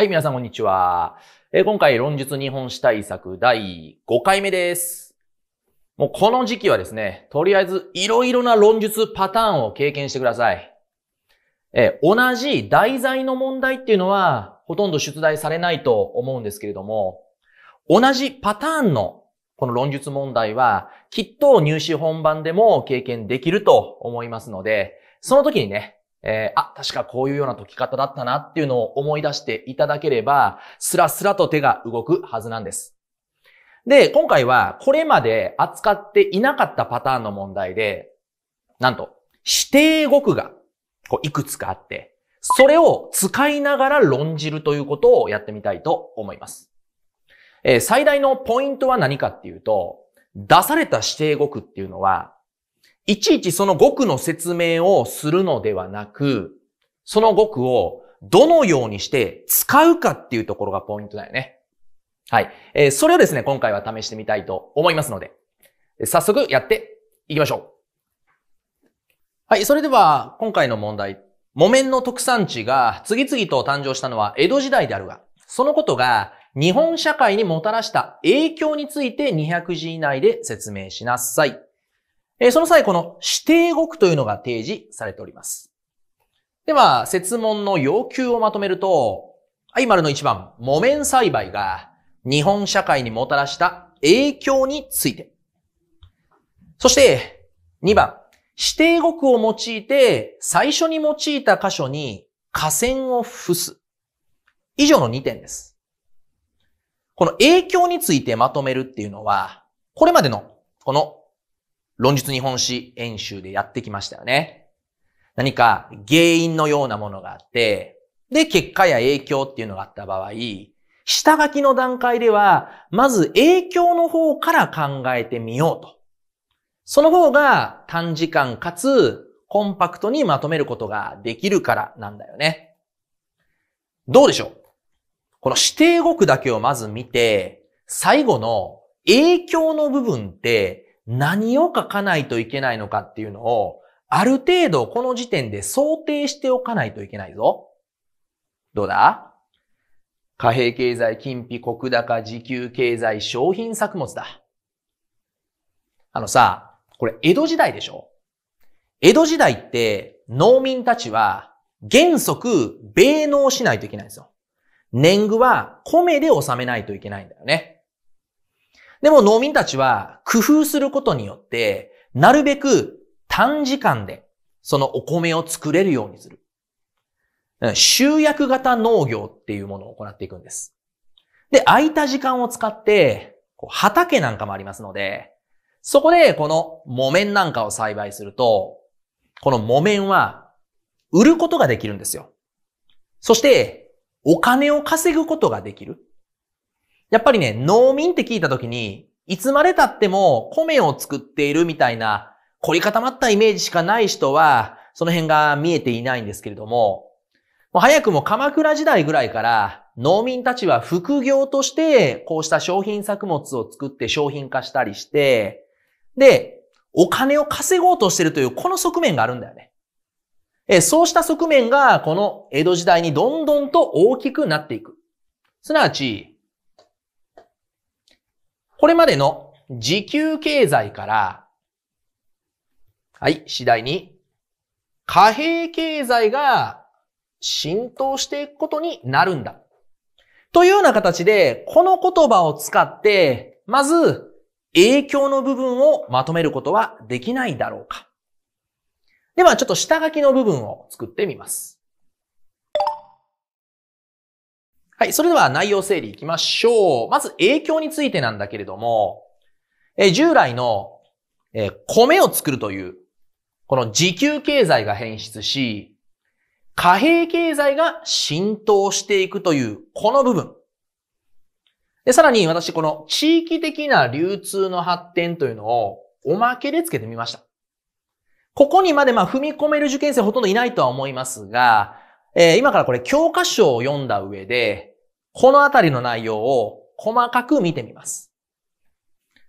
はい、皆さんこんにちは。えー、今回論述日本史対策第5回目です。もうこの時期はですね、とりあえずいろいろな論述パターンを経験してください。えー、同じ題材の問題っていうのはほとんど出題されないと思うんですけれども、同じパターンのこの論述問題はきっと入試本番でも経験できると思いますので、その時にね、えー、あ、確かこういうような解き方だったなっていうのを思い出していただければ、スラスラと手が動くはずなんです。で、今回はこれまで扱っていなかったパターンの問題で、なんと、指定語句がこういくつかあって、それを使いながら論じるということをやってみたいと思います。えー、最大のポイントは何かっていうと、出された指定語句っていうのは、いちいちその語句の説明をするのではなく、その語句をどのようにして使うかっていうところがポイントだよね。はい。えー、それをですね、今回は試してみたいと思いますので、早速やっていきましょう。はい。それでは、今回の問題。木綿の特産地が次々と誕生したのは江戸時代であるが、そのことが日本社会にもたらした影響について200字以内で説明しなさい。えその際、この指定語句というのが提示されております。では、説問の要求をまとめると、はい、丸の1番、木綿栽培が日本社会にもたらした影響について。そして、2番、指定語句を用いて最初に用いた箇所に河川を付す。以上の2点です。この影響についてまとめるっていうのは、これまでのこの論述日本史演習でやってきましたよね。何か原因のようなものがあって、で、結果や影響っていうのがあった場合、下書きの段階では、まず影響の方から考えてみようと。その方が短時間かつコンパクトにまとめることができるからなんだよね。どうでしょうこの指定語句だけをまず見て、最後の影響の部分って何を書かないといけないのかっていうのを、ある程度この時点で想定しておかないといけないぞ。どうだ貨幣経済、金利、国高、時給経済、商品作物だ。あのさ、これ江戸時代でしょ江戸時代って農民たちは原則米農しないといけないんですよ。年貢は米で納めないといけないんだよね。でも農民たちは工夫することによって、なるべく短時間でそのお米を作れるようにする。集約型農業っていうものを行っていくんです。で、空いた時間を使って、畑なんかもありますので、そこでこの木綿なんかを栽培すると、この木綿は売ることができるんですよ。そして、お金を稼ぐことができる。やっぱりね、農民って聞いた時に、いつまで経っても米を作っているみたいな凝り固まったイメージしかない人は、その辺が見えていないんですけれども、もう早くも鎌倉時代ぐらいから農民たちは副業としてこうした商品作物を作って商品化したりして、で、お金を稼ごうとしてるというこの側面があるんだよね。えそうした側面がこの江戸時代にどんどんと大きくなっていく。すなわち、これまでの時給経済から、はい、次第に貨幣経済が浸透していくことになるんだ。というような形で、この言葉を使って、まず影響の部分をまとめることはできないだろうか。では、ちょっと下書きの部分を作ってみます。はい、それでは内容整理いきましょう。まず影響についてなんだけれども、え従来の、え米を作るという、この自給経済が変質し、貨幣経済が浸透していくという、この部分。で、さらに私、この地域的な流通の発展というのをおまけでつけてみました。ここにまでまあ踏み込める受験生ほとんどいないとは思いますが、えー、今からこれ教科書を読んだ上で、このあたりの内容を細かく見てみます。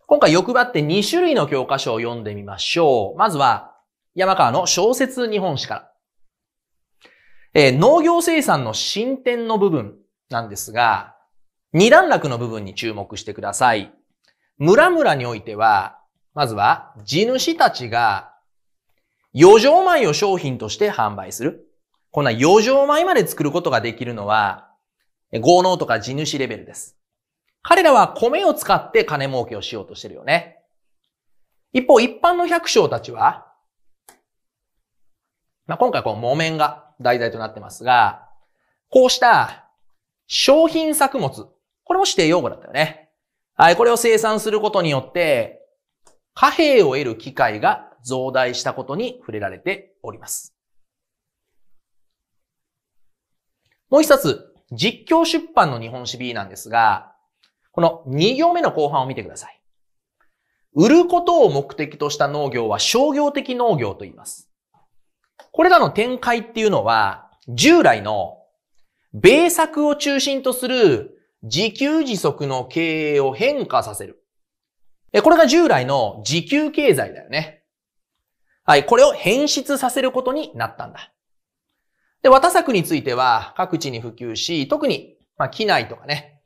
今回欲張って2種類の教科書を読んでみましょう。まずは、山川の小説日本史から。えー、農業生産の進展の部分なんですが、二段落の部分に注目してください。村々においては、まずは地主たちが余剰米を商品として販売する。こんな余剰米まで作ることができるのは、豪農とか地主レベルです。彼らは米を使って金儲けをしようとしてるよね。一方、一般の百姓たちは、まあ、今回この木綿が題材となってますが、こうした商品作物、これも指定用語だったよね。はい、これを生産することによって、貨幣を得る機会が増大したことに触れられております。もう一冊、実況出版の日本史 B なんですが、この2行目の後半を見てください。売ることを目的とした農業は商業的農業と言います。これらの展開っていうのは、従来の米作を中心とする自給自足の経営を変化させる。これが従来の自給経済だよね。はい、これを変質させることになったんだ。で、綿作については各地に普及し、特に、まあ、機内とかね、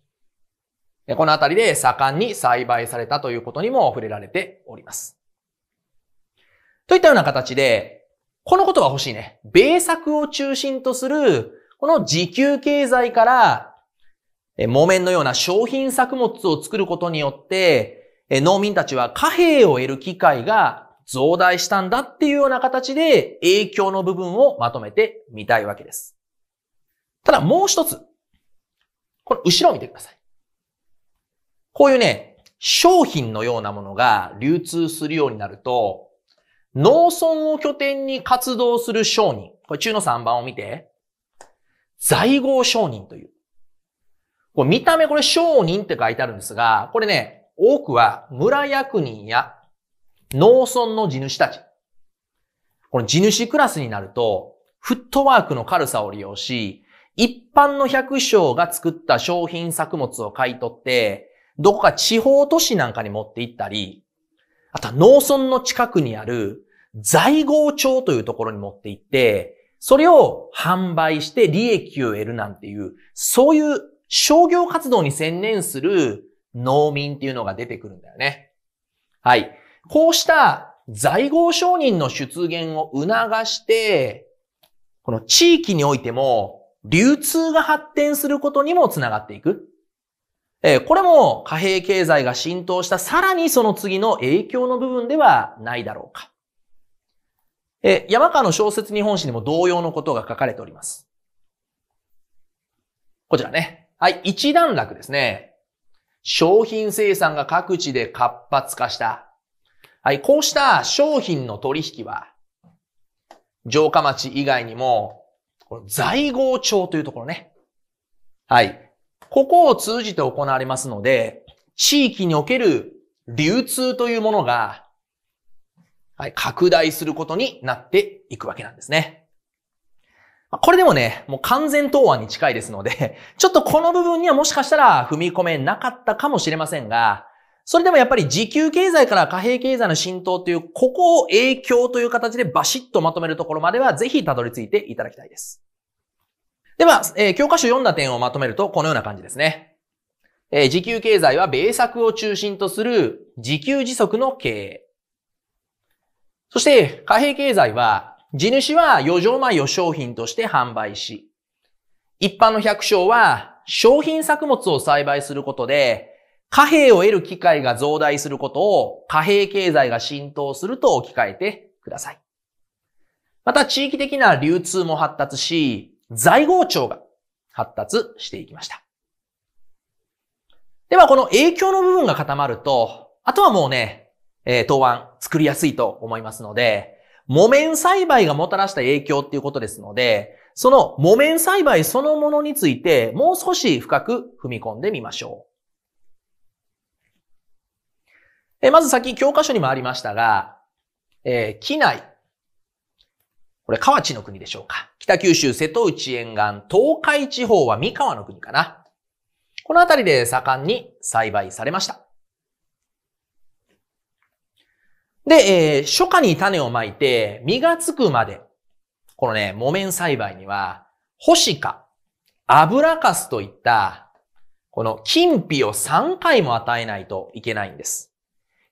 このあたりで盛んに栽培されたということにも触れられております。といったような形で、このことが欲しいね。米作を中心とする、この自給経済から、木綿のような商品作物を作ることによって、農民たちは貨幣を得る機会が増大したんだっていうような形で影響の部分をまとめてみたいわけです。ただもう一つ。この後ろを見てください。こういうね、商品のようなものが流通するようになると、農村を拠点に活動する商人。これ中の3番を見て。在郷商人という。これ見た目これ商人って書いてあるんですが、これね、多くは村役人や農村の地主たち。この地主クラスになると、フットワークの軽さを利用し、一般の百姓が作った商品作物を買い取って、どこか地方都市なんかに持って行ったり、あとは農村の近くにある在郷町というところに持って行って、それを販売して利益を得るなんていう、そういう商業活動に専念する農民っていうのが出てくるんだよね。はい。こうした在合商人の出現を促して、この地域においても流通が発展することにもつながっていく。えこれも貨幣経済が浸透したさらにその次の影響の部分ではないだろうか。え山川の小説日本史にも同様のことが書かれております。こちらね。はい、一段落ですね。商品生産が各地で活発化した。はい、こうした商品の取引は、城下町以外にも、この在郷町というところね。はい。ここを通じて行われますので、地域における流通というものが、はい、拡大することになっていくわけなんですね。これでもね、もう完全答案に近いですので、ちょっとこの部分にはもしかしたら踏み込めなかったかもしれませんが、それでもやっぱり時給経済から貨幣経済の浸透という、ここを影響という形でバシッとまとめるところまではぜひたどり着いていただきたいです。では、えー、教科書読んだ点をまとめるとこのような感じですね。えー、時給経済は米作を中心とする自給自足の経営。そして、貨幣経済は、地主は余剰米を商品として販売し、一般の百姓は商品作物を栽培することで、貨幣を得る機会が増大することを貨幣経済が浸透すると置き換えてください。また地域的な流通も発達し、財合庁が発達していきました。ではこの影響の部分が固まると、あとはもうね、えー、答案作りやすいと思いますので、木綿栽培がもたらした影響っていうことですので、その木綿栽培そのものについてもう少し深く踏み込んでみましょう。えまずさっき教科書にもありましたが、えー、機内。これ、河内の国でしょうか。北九州、瀬戸内沿岸、東海地方は三河の国かな。この辺りで盛んに栽培されました。で、えー、初夏に種をまいて、実がつくまで、このね、木綿栽培には、干しか、油かすといった、この金皮を3回も与えないといけないんです。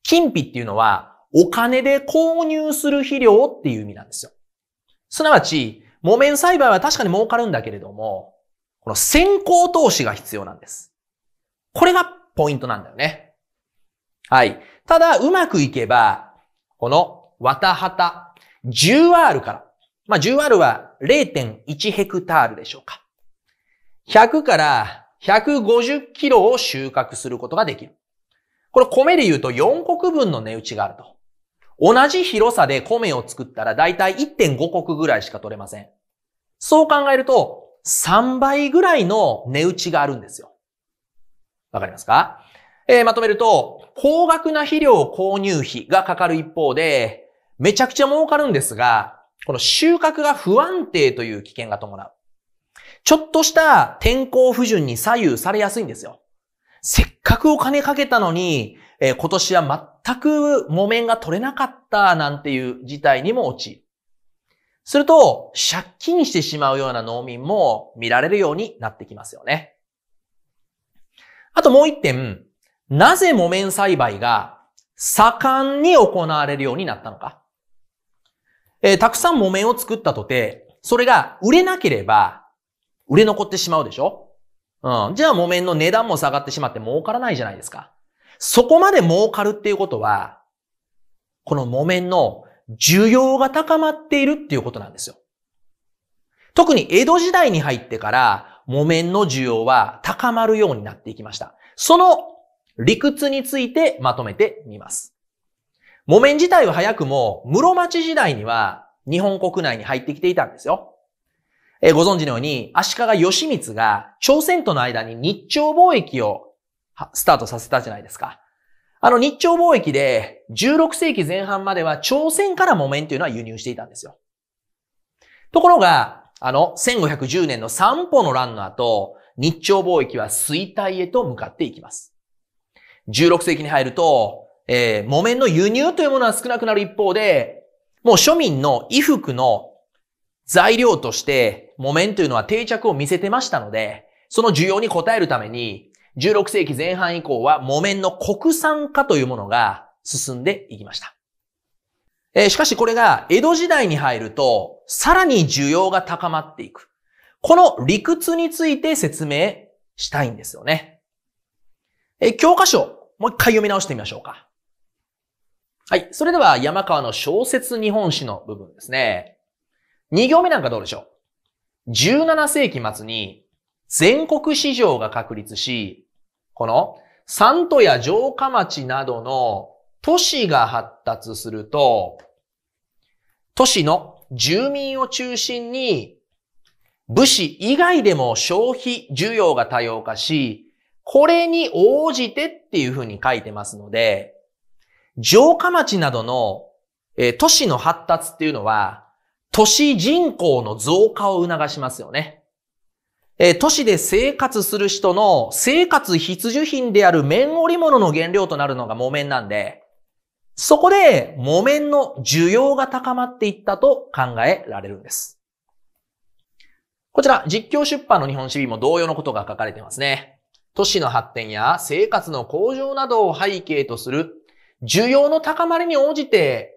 金費っていうのは、お金で購入する肥料っていう意味なんですよ。すなわち、木綿栽培は確かに儲かるんだけれども、この先行投資が必要なんです。これがポイントなんだよね。はい。ただ、うまくいけば、この、わたはた、10R から、まあ、10R は0.1ヘクタールでしょうか。100から150キロを収穫することができる。これ米で言うと4国分の値打ちがあると。同じ広さで米を作ったらだいたい1.5国ぐらいしか取れません。そう考えると3倍ぐらいの値打ちがあるんですよ。わかりますかえー、まとめると、高額な肥料購入費がかかる一方で、めちゃくちゃ儲かるんですが、この収穫が不安定という危険が伴う。ちょっとした天候不順に左右されやすいんですよ。せっかくお金かけたのに、えー、今年は全く木綿が取れなかったなんていう事態にも陥る。すると、借金してしまうような農民も見られるようになってきますよね。あともう一点、なぜ木綿栽培が盛んに行われるようになったのか。えー、たくさん木綿を作ったとて、それが売れなければ売れ残ってしまうでしょうん。じゃあ木綿の値段も下がってしまって儲からないじゃないですか。そこまで儲かるっていうことは、この木綿の需要が高まっているっていうことなんですよ。特に江戸時代に入ってから木綿の需要は高まるようになっていきました。その理屈についてまとめてみます。木綿自体は早くも室町時代には日本国内に入ってきていたんですよ。えー、ご存知のように、足利義満が朝鮮との間に日朝貿易をスタートさせたじゃないですか。あの日朝貿易で16世紀前半までは朝鮮から木綿というのは輸入していたんですよ。ところが、あの1510年の三歩の乱の後、日朝貿易は衰退へと向かっていきます。16世紀に入ると、えー、木綿の輸入というものは少なくなる一方で、もう庶民の衣服の材料として木綿というのは定着を見せてましたので、その需要に応えるために、16世紀前半以降は木綿の国産化というものが進んでいきました。えー、しかしこれが江戸時代に入ると、さらに需要が高まっていく。この理屈について説明したいんですよね。えー、教科書、もう一回読み直してみましょうか。はい。それでは山川の小説日本史の部分ですね。2行目なんかどうでしょう ?17 世紀末に全国市場が確立し、この三都や城下町などの都市が発達すると、都市の住民を中心に武士以外でも消費需要が多様化し、これに応じてっていうふうに書いてますので、城下町などの、えー、都市の発達っていうのは、都市人口の増加を促しますよね。え都市で生活する人の生活必需品である綿織物の原料となるのが木綿なんで、そこで木綿の需要が高まっていったと考えられるんです。こちら、実況出版の日本史ビも同様のことが書かれてますね。都市の発展や生活の向上などを背景とする需要の高まりに応じて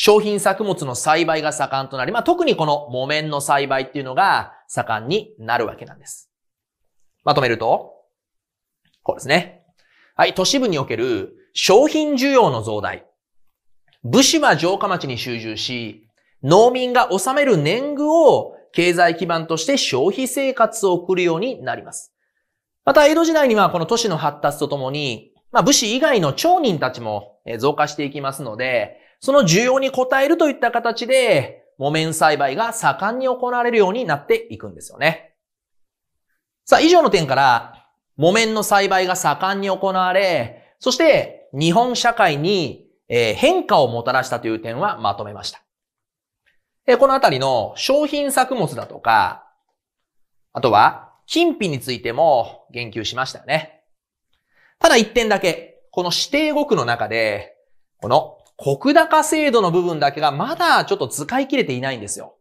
商品作物の栽培が盛んとなり、まあ、特にこの木綿の栽培っていうのが盛んになるわけなんです。まとめると、こうですね。はい、都市部における商品需要の増大。武士は城下町に集中し、農民が納める年貢を経済基盤として消費生活を送るようになります。また、江戸時代にはこの都市の発達とともに、まあ、武士以外の町人たちも増加していきますので、その需要に応えるといった形で、木綿栽培が盛んに行われるようになっていくんですよね。さあ、以上の点から、木綿の栽培が盛んに行われ、そして日本社会に変化をもたらしたという点はまとめました。このあたりの商品作物だとか、あとは金品についても言及しましたよね。ただ一点だけ、この指定語句の中で、この国高制度の部分だけがまだちょっと使い切れていないんですよ。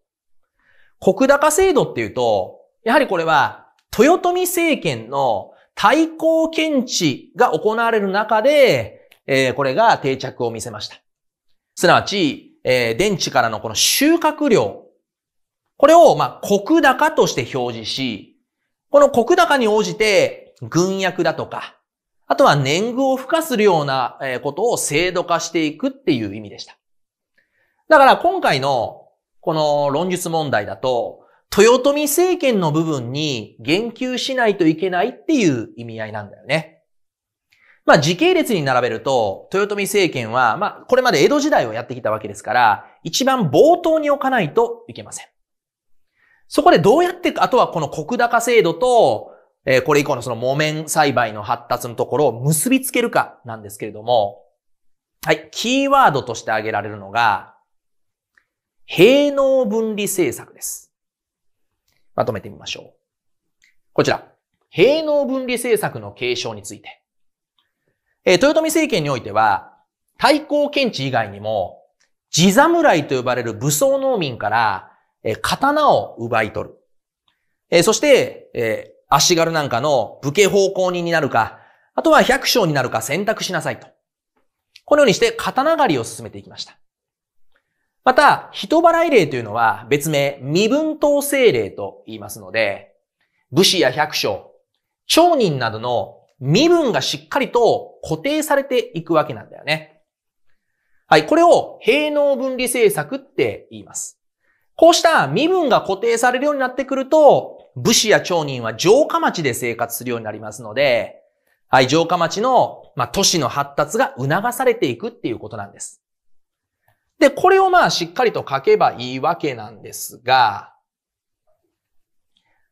国高制度っていうと、やはりこれは豊臣政権の対抗検知が行われる中で、えー、これが定着を見せました。すなわち、えー、電池からのこの収穫量。これを、まあ、国高として表示し、この国高に応じて、軍薬だとか、あとは年貢を付加するようなことを制度化していくっていう意味でした。だから今回のこの論述問題だと、豊臣政権の部分に言及しないといけないっていう意味合いなんだよね。まあ時系列に並べると、豊臣政権は、まあこれまで江戸時代をやってきたわけですから、一番冒頭に置かないといけません。そこでどうやって、あとはこの国高制度と、えー、これ以降のその木綿栽培の発達のところを結びつけるかなんですけれども、はい、キーワードとして挙げられるのが、平能分離政策です。まとめてみましょう。こちら、平能分離政策の継承について。えー、豊臣政権においては、対抗検知以外にも、地侍と呼ばれる武装農民から、え刀を奪い取る。えそして、え足軽なんかの武家奉公人になるか、あとは百姓になるか選択しなさいと。このようにして刀狩りを進めていきました。また、人払い令というのは別名、身分統制令と言いますので、武士や百姓、町人などの身分がしっかりと固定されていくわけなんだよね。はい、これを平能分離政策って言います。こうした身分が固定されるようになってくると、武士や町人は城下町で生活するようになりますので、はい、城下町の、まあ、都市の発達が促されていくっていうことなんです。で、これをまあ、しっかりと書けばいいわけなんですが、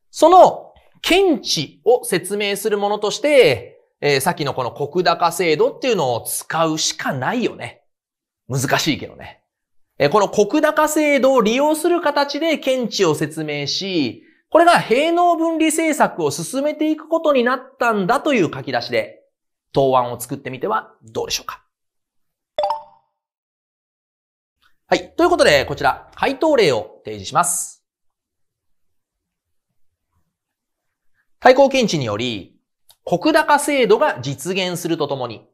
その、見地を説明するものとして、えー、さっきのこの国高制度っていうのを使うしかないよね。難しいけどね。えー、この国高制度を利用する形で検知を説明し、これが平能分離政策を進めていくことになったんだという書き出しで、答案を作ってみてはどうでしょうか。はい。ということで、こちら、回答例を提示します。対抗検知により、国高制度が実現するとともに、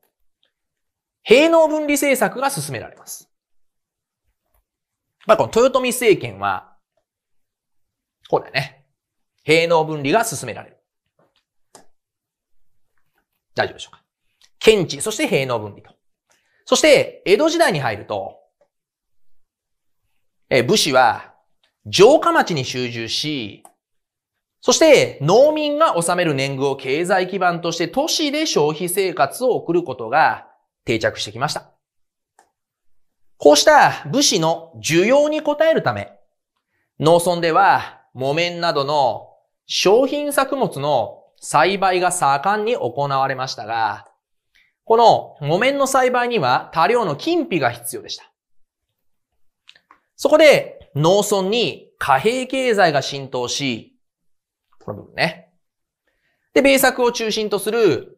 平能分離政策が進められます。まあ、この豊臣政権は、こうだよね。平能分離が進められる。大丈夫でしょうか。検知、そして平能分離と。そして、江戸時代に入ると、え武士は城下町に集中し、そして農民が納める年貢を経済基盤として都市で消費生活を送ることが定着してきました。こうした武士の需要に応えるため、農村では木綿などの商品作物の栽培が盛んに行われましたが、この木綿の栽培には多量の金皮が必要でした。そこで農村に貨幣経済が浸透し、この部分ね。で、米作を中心とする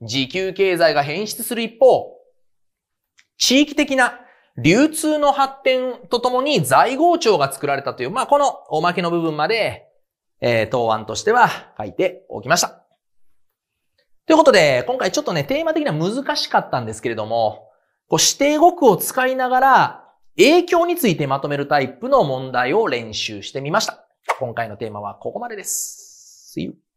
自給経済が変質する一方、地域的な流通の発展とともに財豪庁が作られたという、まあ、このおまけの部分までえー、答案としては書いておきました。ということで、今回ちょっとね、テーマ的には難しかったんですけれども、こう指定語句を使いながら、影響についてまとめるタイプの問題を練習してみました。今回のテーマはここまでです。See you.